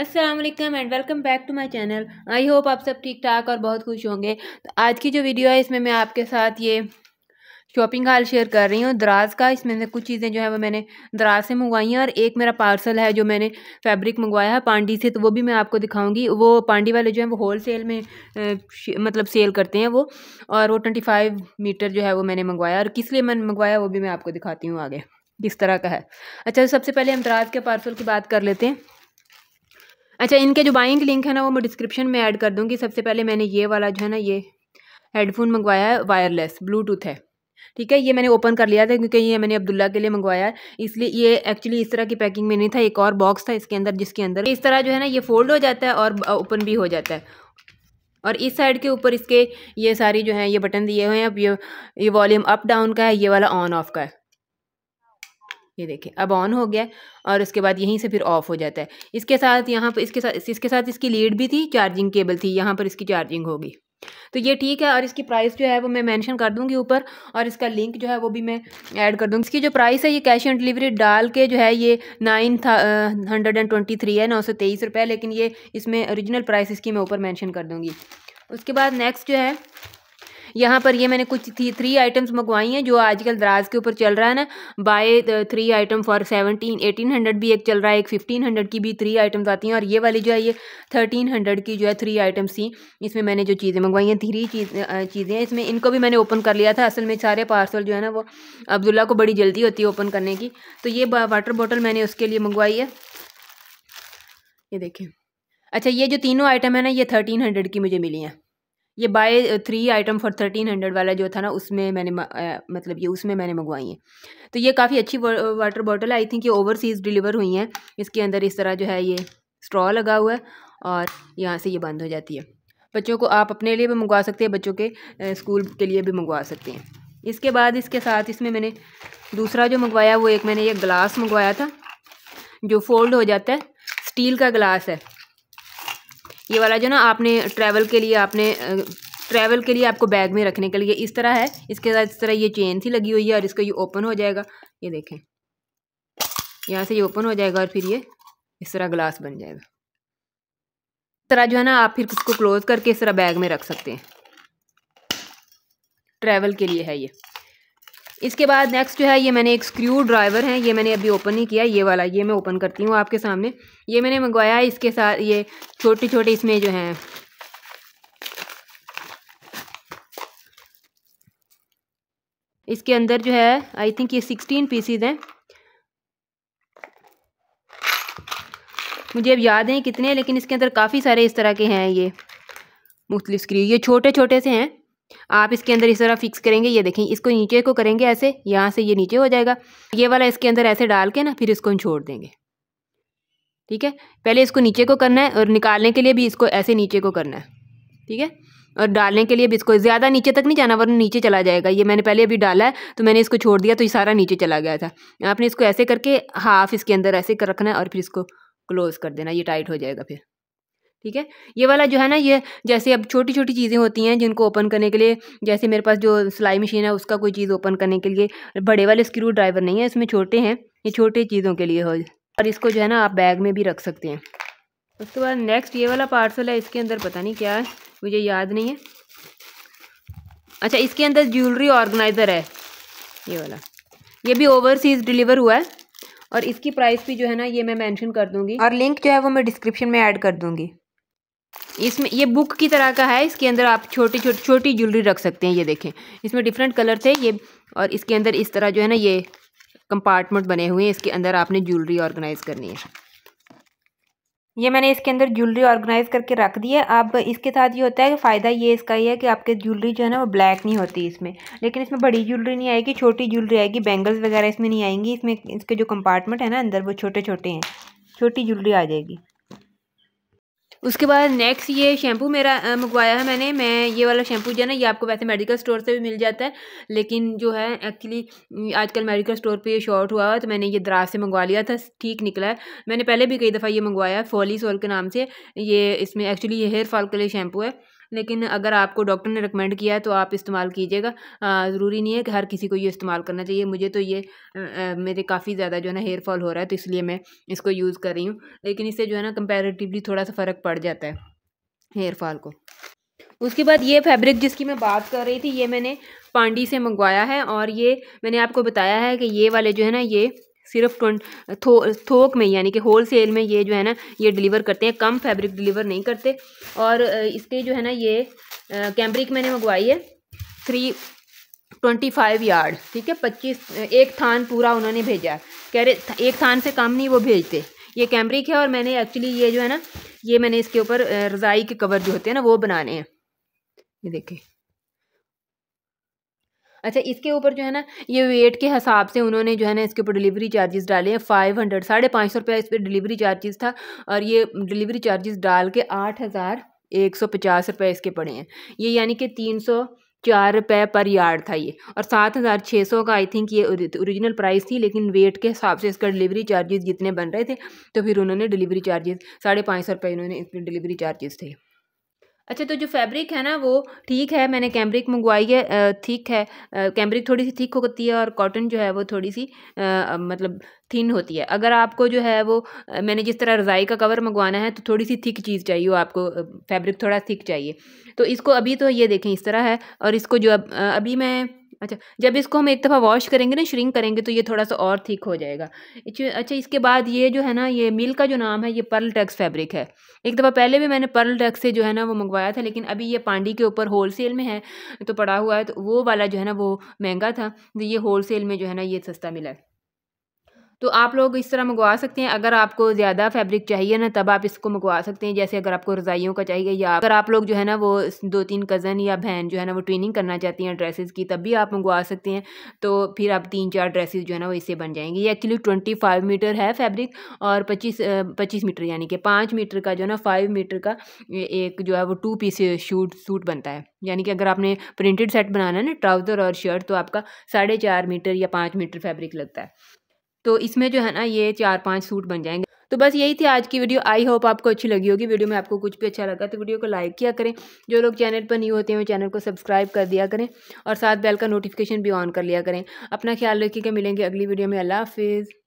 अस्सलाम वालेकुम and welcome back to my channel I hope आप सब ठीक ठाक और बहुत खुश होंगे तो आज की जो वीडियो है इसमें मैं आपके साथ ये शॉपिंग हाल शेयर कर रही हूँ दराज का इसमें से कुछ चीज़ें जो है वो मैंने दराज से मंगवाई हैं और एक मेरा पार्सल है जो मैंने फैब्रिक मंगवाया है पांडी से तो वो भी मैं आपको दिखाऊंगी वो पांडी वाले जो हैं वो होल सेल में मतलब सेल करते हैं वो और वो ट्वेंटी फाइव मीटर जो है वो मैंने मंगवाया और किस लिए मैंने मंगवाया वो भी मैं आपको दिखाती हूँ आगे किस तरह का है अच्छा तो सबसे पहले हम दराज के पार्सल की बात कर लेते हैं अच्छा इनके जो बाइंग लिंक है ना वो मैं डिस्क्रिप्शन में ऐड कर दूँगी सबसे पहले मैंने ये वाला जो है ना ये हेडफोन मंगवाया है वायरलेस ब्लूटूथ है ठीक है ये मैंने ओपन कर लिया था क्योंकि ये मैंने अब्दुल्ला के लिए मंगवाया है इसलिए ये एक्चुअली इस तरह की पैकिंग में नहीं था एक और बॉक्स था इसके अंदर जिसके अंदर इस तरह जो है ना ये फोल्ड हो जाता है और ओपन भी हो जाता है और इस साइड के ऊपर इसके ये सारी जो है ये बटन दिए हुए हैं अब ये ये वॉल्यूम अप डाउन का है ये वाला ऑन ऑफ का है ये देखिए अब ऑन हो गया और उसके बाद यहीं से फिर ऑफ हो जाता है इसके साथ यहाँ पर इसके साथ इसके साथ इसकी लीड भी थी चार्जिंग केबल थी यहाँ पर इसकी चार्जिंग होगी तो ये ठीक है और इसकी प्राइस जो है वो मैं मेंशन कर दूंगी ऊपर और इसका लिंक जो है वो भी मैं ऐड कर दूंगी इसकी जो प्राइस है ये कैश ऑन डिलीवरी डाल के जो है ये nine hundred and twenty three है नौ सौ तेईस रुपये लेकिन ये इसमें ओरिजिनल प्राइस इसकी मैं ऊपर मेंशन कर दूंगी उसके बाद नेक्स्ट जो है यहाँ पर ये मैंने कुछ थी थ्री आइटम्स मंगवाई हैं जो आजकल दराज के ऊपर चल रहा है ना buy three item for seventeen eighteen hundred भी एक चल रहा है एक फिफ्टीन हंड्रेड की भी थ्री आइटम्स आती हैं और ये वाली जो है ये थर्टीन हंड्रेड की जो है थ्री आइटम्स थी इसमें मैंने जो चीज़ें मंगवाई हैं थ्री uh, uh, चीज़ें चीज़ें इसमें इनको भी मैंने ओपन कर लिया था असल में सारे पार्सल जो है ना वो अब्दुल्ला को बड़ी जल्दी होती है ओपन करने की तो ये वाटर बॉटल मैंने उसके लिए मंगवाई है ये देखें अच्छा ये जो तीनों आइटम है ना ये थर्टीन हंड्रेड की मुझे मिली हैं ये buy three item for thirteen hundred वाला जो था ना उसमें मैंने आ, मतलब ये उसमें मैंने मंगवाई है तो ये काफ़ी अच्छी वाटर बॉटल है आई थिंक ये ओवरसीज़ डिलीवर हुई हैं इसके अंदर इस तरह जो है ये स्ट्रॉ लगा हुआ है और यहाँ से ये बंद हो जाती है बच्चों को आप अपने लिए भी मंगवा सकते हैं बच्चों के स्कूल के लिए भी मंगवा सकते हैं इसके बाद इसके साथ इसमें मैंने दूसरा जो मंगवाया वो एक मैंने ये ग्लास मंगवाया था जो फोल्ड हो जाता है स्टील का ग्लास है ये वाला जो ना आपने ट्रैवल के लिए आपने ट्रैवल के लिए आपको बैग में रखने के लिए इस तरह है इसके साथ इस तरह ये चेन सी लगी हुई है और इसका ये ओपन हो जाएगा ये देखें यहाँ से ये ओपन हो जाएगा और फिर ये इस तरह ग्लास बन जाएगा इस तरह जो है ना आप फिर उसको क्लोज़ करके इस तरह बैग में रख सकते हैं ट्रैवल के लिए है ये इसके बाद नेक्स्ट जो है ये मैंने एक स्क्रू ड्राइवर है ये मैंने अभी ओपन नहीं किया ये वाला ये मैं ओपन करती हूँ आपके सामने ये मैंने मंगवाया है इसके साथ ये छोटे छोटे इसमें जो हैं इसके अंदर जो है आई थिंक ये सिक्सटीन पीसीज हैं मुझे अब याद है कितने लेकिन इसके अंदर काफ़ी सारे इस तरह के हैं ये मुख्तलिफ स्क्रू ये छोटे छोटे से हैं आप इसके अंदर इस तरह फिक्स करेंगे ये देखें इसको नीचे को करेंगे ऐसे यहाँ से ये नीचे हो जाएगा ये वाला इसके अंदर ऐसे डाल के ना फिर इसको हम छोड़ देंगे ठीक है पहले इसको नीचे को करना है और निकालने के लिए भी इसको ऐसे नीचे को करना है ठीक है और डालने के लिए भी इसको ज़्यादा नीचे तक नहीं जाना वरना नीचे चला जाएगा ये मैंने पहले अभी डाला है तो मैंने इसको छोड़ दिया तो ये सारा नीचे चला गया था आपने इसको ऐसे करके हाफ इसके अंदर ऐसे कर रखना है और फिर इसको क्लोज़ कर देना ये टाइट हो जाएगा फिर ठीक है ये वाला जो है ना ये जैसे अब छोटी छोटी चीज़ें होती हैं जिनको ओपन करने के लिए जैसे मेरे पास जो सिलाई मशीन है उसका कोई चीज़ ओपन करने के लिए बड़े वाले स्क्रू ड्राइवर नहीं है इसमें छोटे हैं ये छोटे चीज़ों के लिए हो और इसको जो है ना आप बैग में भी रख सकते हैं उसके बाद नेक्स्ट ये वाला पार्सल है इसके अंदर पता नहीं क्या है मुझे याद नहीं है अच्छा इसके अंदर ज्वेलरी ऑर्गेनाइज़र है ये वाला ये भी ओवरसीज़ डिलीवर हुआ है और इसकी प्राइस भी जो है ना ये मैं मेंशन कर दूंगी और लिंक जो है वो मैं डिस्क्रिप्शन में ऐड कर दूंगी इसमें ये बुक की तरह का है इसके अंदर आप छोटी छोटी छोटी ज्वेलरी रख सकते हैं ये देखें इसमें डिफरेंट कलर थे ये और इसके अंदर इस तरह जो है ना ये कंपार्टमेंट बने हुए हैं इसके अंदर आपने ज्वेलरी ऑर्गेनाइज़ करनी है ये मैंने इसके अंदर ज्वेलरी ऑर्गेनाइज करके रख दी है अब इसके साथ ये होता है कि फ़ायदा ये इसका ये है कि आपके ज्वेलरी जो है ना वो ब्लैक नहीं होती इसमें लेकिन इसमें बड़ी ज्वेलरी नहीं आएगी छोटी ज्वेलरी आएगी बैंगल्स वगैरह इसमें नहीं आएंगी इसमें इसके जो कंपार्टमेंट है ना अंदर वो छोटे छोटे हैं छोटी ज्वेलरी आ जाएगी उसके बाद नेक्स्ट ये शैम्पू मेरा मंगवाया है मैंने मैं ये वाला शैम्पू जो है ना ये आपको वैसे मेडिकल स्टोर से भी मिल जाता है लेकिन जो है एक्चुअली आजकल मेडिकल स्टोर पे ये शॉर्ट हुआ है तो मैंने ये दराज से मंगवा लिया था ठीक निकला है मैंने पहले भी कई दफ़ा ये मंगवाया है फोली सोल के नाम से ये इसमें एक्चुअली ये हेयर फॉल के लिए शैम्पू है लेकिन अगर आपको डॉक्टर ने रिकमेंड किया है तो आप इस्तेमाल कीजिएगा ज़रूरी नहीं है कि हर किसी को ये इस्तेमाल करना चाहिए मुझे तो ये मेरे काफ़ी ज़्यादा जो है ना हेयर फॉल हो रहा है तो इसलिए मैं इसको यूज़ कर रही हूँ लेकिन इससे जो है ना कंपेरेटिवली थोड़ा सा फ़र्क पड़ जाता है हेयर फॉल को उसके बाद ये फैब्रिक जिसकी मैं बात कर रही थी ये मैंने पांडी से मंगवाया है और ये मैंने आपको बताया है कि ये वाले जो है ना ये सिर्फ थो, थोक में यानी कि होल सेल में ये जो है ना ये डिलीवर करते हैं कम फैब्रिक डिलीवर नहीं करते और इसके जो है ना ये कैम्ब्रिक मैंने मंगवाई है थ्री ट्वेंटी फाइव यार्ड ठीक है पच्चीस एक थान पूरा उन्होंने भेजा कह रहे एक थान से कम नहीं वो भेजते ये कैम्ब्रिक है और मैंने एक्चुअली ये जो है ना ये मैंने इसके ऊपर रज़ाई के कवर जो होते हैं ना वो बनाने हैं ये देखिए अच्छा इसके ऊपर जो है ना ये वेट के हिसाब से उन्होंने जो है ना इसके ऊपर डिलीवरी चार्जेस डाले हैं फाइव हंड्रेड साढ़े पाँच सौ रुपया इस पर डिलीवरी चार्जेस था और ये डिलीवरी चार्जेस डाल के आठ हज़ार एक सौ पचास रुपये इसके पड़े हैं ये यानी कि तीन सौ चार रुपये पर यार्ड था ये और सात हज़ार छः सौ का आई थिंक ये ओरिजिनल प्राइस थी लेकिन वेट के हिसाब से इसका डिलीवरी चार्जेस जितने बन रहे थे तो फिर उन्होंने डिलीवरी चार्जेस साढ़े पाँच सौ रुपये इन्होंने इसके डिलीवरी चार्जेस थे अच्छा तो जो फैब्रिक है ना वो ठीक है मैंने कैम्ब्रिक मंगवाई है ठीक है कैम्ब्रिक थोड़ी सी थिक होती है और कॉटन जो है वो थोड़ी सी आ, मतलब थिन होती है अगर आपको जो है वो मैंने जिस तरह रज़ाई का कवर मंगवाना है तो थोड़ी सी थिक चीज़ चाहिए वो आपको फैब्रिक थोड़ा थिक चाहिए तो इसको अभी तो ये देखें इस तरह है और इसको जो अब अभी मैं अच्छा जब इसको हम एक दफ़ा वॉश करेंगे ना श्रिंक करेंगे तो ये थोड़ा सा और ठीक हो जाएगा अच्छा इसके बाद ये जो है ना ये मिल का जो नाम है ये पर्ल टक्स फैब्रिक है एक दफ़ा पहले भी मैंने पर्ल टक्स से जो है ना वो मंगवाया था लेकिन अभी ये पांडी के ऊपर होल सेल में है तो पड़ा हुआ है तो वो वाला जो है ना वो महंगा था तो ये होल सेल में जो है ना ये सस्ता मिला है तो आप लोग इस तरह मंगवा सकते हैं अगर आपको ज़्यादा फैब्रिक चाहिए ना तब आप इसको मंगवा सकते हैं जैसे अगर आपको रज़ाइयों का चाहिए या अगर आप लोग जो है ना वो दो तीन कज़न या बहन जो है ना वो ट्रेनिंग करना चाहती हैं ड्रेसेस की तब भी आप मंगवा सकते हैं तो फिर आप तीन चार ड्रेसेज जो है ना वो इससे बन जाएंगे ये एक्चुअली ट्वेंटी फाइव मीटर है फैब्रिक और पच्चीस पच्चीस मीटर यानी कि पाँच मीटर का जो है ना फाइव मीटर का एक जो है वो टू पीस शूट सूट बनता है यानी कि अगर आपने प्रिंटेड सेट बनाना है ना ट्राउज़र और शर्ट तो आपका साढ़े चार मीटर या पाँच मीटर फैब्रिक लगता है तो इसमें जो है ना ये चार पाँच सूट बन जाएंगे तो बस यही थी आज की वीडियो आई होप आपको अच्छी लगी होगी वीडियो में आपको कुछ भी अच्छा लगा तो वीडियो को लाइक किया करें जो लोग चैनल पर न्यू होते हैं वो चैनल को सब्सक्राइब कर दिया करें और साथ बेल का नोटिफिकेशन भी ऑन कर लिया करें अपना ख्याल रखिएगा मिलेंगे अगली वीडियो में अल्लाह हाफिज़